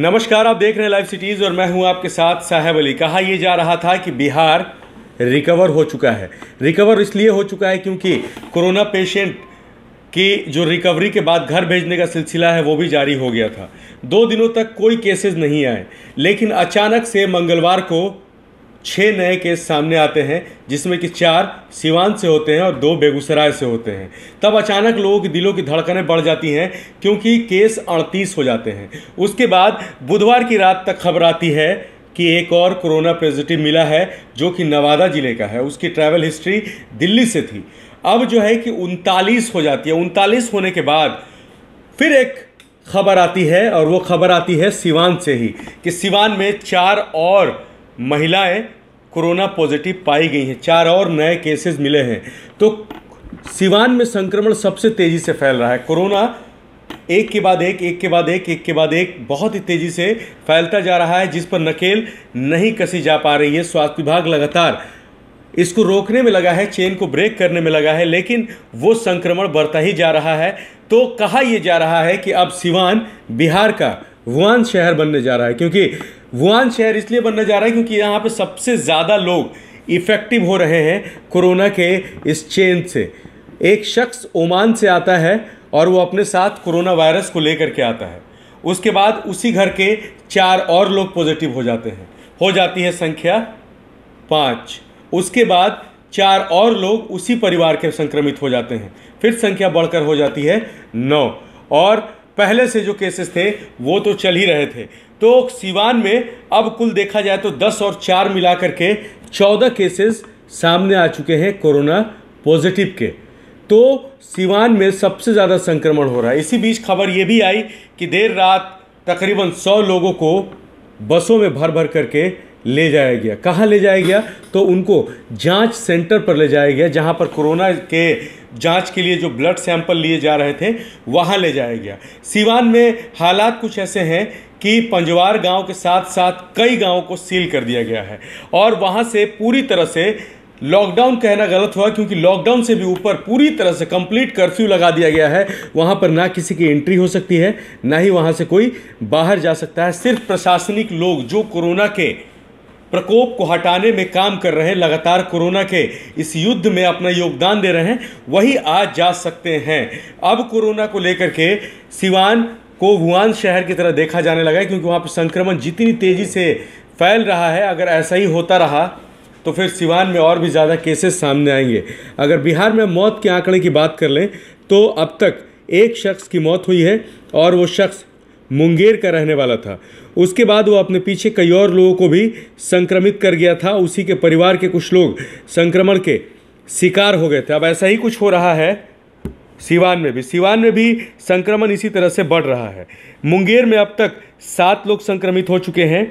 नमस्कार आप देख रहे हैं लाइव सिटीज़ और मैं हूं आपके साथ साहेब अली कहा यह जा रहा था कि बिहार रिकवर हो चुका है रिकवर इसलिए हो चुका है क्योंकि कोरोना पेशेंट की जो रिकवरी के बाद घर भेजने का सिलसिला है वो भी जारी हो गया था दो दिनों तक कोई केसेस नहीं आए लेकिन अचानक से मंगलवार को छः नए केस सामने आते हैं जिसमें कि चार सिवान से होते हैं और दो बेगूसराय से होते हैं तब अचानक लोगों के दिलों की धड़कनें बढ़ जाती हैं क्योंकि केस अड़तीस हो जाते हैं उसके बाद बुधवार की रात तक खबर आती है कि एक और कोरोना पॉजिटिव मिला है जो कि नवादा ज़िले का है उसकी ट्रैवल हिस्ट्री दिल्ली से थी अब जो है कि उनतालीस हो जाती है उनतालीस होने के बाद फिर एक खबर आती है और वो खबर आती है सिवान से ही कि सिवान में चार और महिलाएं कोरोना पॉजिटिव पाई गई हैं चार और नए केसेस मिले हैं तो सिवान में संक्रमण सबसे तेज़ी से फैल रहा है कोरोना एक के बाद एक एक के बाद एक एक के बाद एक बहुत ही तेज़ी से फैलता जा रहा है जिस पर नकेल नहीं कसी जा पा रही है स्वास्थ्य विभाग लगातार इसको रोकने में लगा है चेन को ब्रेक करने में लगा है लेकिन वो संक्रमण बढ़ता ही जा रहा है तो कहा यह जा रहा है कि अब सिवान बिहार का वुहान शहर बनने जा रहा है क्योंकि वुहान शहर इसलिए बनने जा रहा है क्योंकि यहाँ पे सबसे ज़्यादा लोग इफ़ेक्टिव हो रहे हैं कोरोना के इस चेन से एक शख्स ओमान से आता है और वो अपने साथ कोरोना वायरस को लेकर के आता है उसके बाद उसी घर के चार और लोग पॉजिटिव हो जाते हैं हो जाती है संख्या पाँच उसके बाद चार और लोग उसी परिवार के संक्रमित हो जाते हैं फिर संख्या बढ़कर हो जाती है नौ और पहले से जो केसेस थे वो तो चल ही रहे थे तो सिवान में अब कुल देखा जाए तो 10 और 4 मिला करके 14 केसेस सामने आ चुके हैं कोरोना पॉजिटिव के तो सिवान में सबसे ज़्यादा संक्रमण हो रहा है इसी बीच खबर ये भी आई कि देर रात तकरीबन 100 लोगों को बसों में भर भर करके ले जाया गया कहाँ ले जाया गया तो उनको जांच सेंटर पर ले जाया गया जहाँ पर कोरोना के जांच के लिए जो ब्लड सैंपल लिए जा रहे थे वहाँ ले जाया गया सिवान में हालात कुछ ऐसे हैं कि पंजवार गांव के साथ साथ कई गांवों को सील कर दिया गया है और वहां से पूरी तरह से लॉकडाउन कहना गलत हुआ क्योंकि लॉकडाउन से भी ऊपर पूरी तरह से कंप्लीट कर्फ्यू लगा दिया गया है वहाँ पर ना किसी की एंट्री हो सकती है ना ही वहाँ से कोई बाहर जा सकता है सिर्फ प्रशासनिक लोग जो कोरोना के प्रकोप को हटाने में काम कर रहे हैं लगातार कोरोना के इस युद्ध में अपना योगदान दे रहे हैं वही आज जा सकते हैं अब कोरोना को लेकर के सिवान को वुहान शहर की तरह देखा जाने लगा है क्योंकि वहाँ पर संक्रमण जितनी तेज़ी से फैल रहा है अगर ऐसा ही होता रहा तो फिर सिवान में और भी ज़्यादा केसेस सामने आएंगे अगर बिहार में मौत के आंकड़े की बात कर लें तो अब तक एक शख्स की मौत हुई है और वो शख्स मुंगेर का रहने वाला था उसके बाद वो अपने पीछे कई और लोगों को भी संक्रमित कर गया था उसी के परिवार के कुछ लोग संक्रमण के शिकार हो गए थे अब ऐसा ही कुछ हो रहा है सीवान में भी सीवान में भी संक्रमण इसी तरह से बढ़ रहा है मुंगेर में अब तक सात लोग संक्रमित हो चुके हैं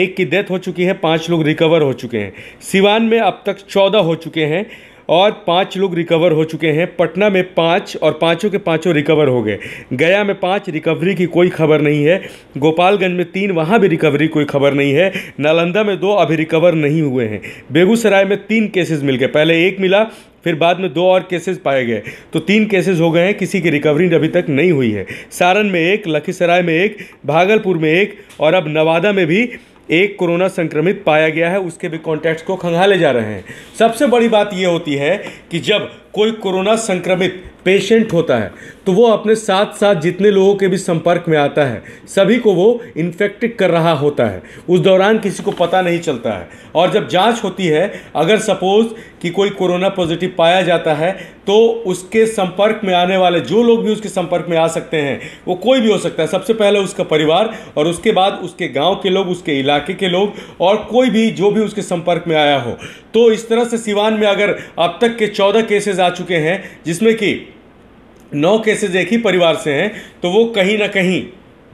एक की डेथ हो चुकी है पाँच लोग रिकवर हो चुके हैं सीवान में अब तक चौदह हो चुके हैं और पाँच लोग रिकवर हो चुके हैं पटना में पाँच और पाँचों के पाँचों रिकवर हो गए गया में पाँच रिकवरी की कोई खबर नहीं है गोपालगंज में तीन वहाँ भी रिकवरी कोई खबर नहीं है नालंदा में दो अभी रिकवर नहीं हुए हैं बेगूसराय में तीन केसेस मिल गए पहले एक मिला फिर बाद में दो और केसेस पाए गए तो तीन केसेस हो गए हैं किसी की रिकवरी अभी तक नहीं हुई है सारण में एक लखीसराय में एक भागलपुर में एक और अब नवादा में भी एक कोरोना संक्रमित पाया गया है उसके भी कॉन्टैक्ट्स को खंगाले जा रहे हैं सबसे बड़ी बात यह होती है कि जब कोई कोरोना संक्रमित पेशेंट होता है तो वो अपने साथ साथ जितने लोगों के भी संपर्क में आता है सभी को वो इन्फेक्टेड कर रहा होता है उस दौरान किसी को पता नहीं चलता है और जब जांच होती है अगर सपोज़ कि कोई कोरोना पॉजिटिव पाया जाता है तो उसके संपर्क में आने वाले जो लोग भी उसके संपर्क में आ सकते हैं वो कोई भी हो सकता है सबसे पहले उसका परिवार और उसके बाद उसके गाँव के लोग उसके इलाके के लोग और कोई भी जो भी उसके संपर्क में आया हो तो इस तरह से सिवान में अगर अब तक के चौदह केसेज आ चुके हैं जिसमें कि नौ केसेज एक ही परिवार से हैं तो वो कहीं ना कहीं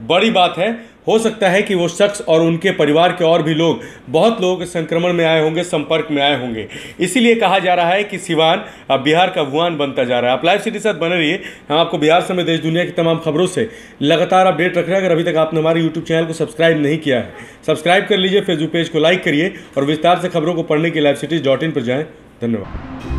बड़ी बात है हो सकता है कि वो शख्स और उनके परिवार के और भी लोग बहुत लोग संक्रमण में आए होंगे संपर्क में आए होंगे इसीलिए कहा जा रहा है कि सिवान अब बिहार का वुहान बनता जा रहा है आप लाइव सिटी साथ बने रहिए हम आपको बिहार समेत देश दुनिया की तमाम खबरों से लगातार अपडेट रख रहे हैं अगर अभी तक आपने हमारे यूट्यूब चैनल को सब्सक्राइब नहीं किया है सब्सक्राइब कर लीजिए फेसबुक पेज को लाइक करिए और विस्तार से खबरों को पढ़ने के लिए लाइव सिटीज डॉट इन पर जाएँ धन्यवाद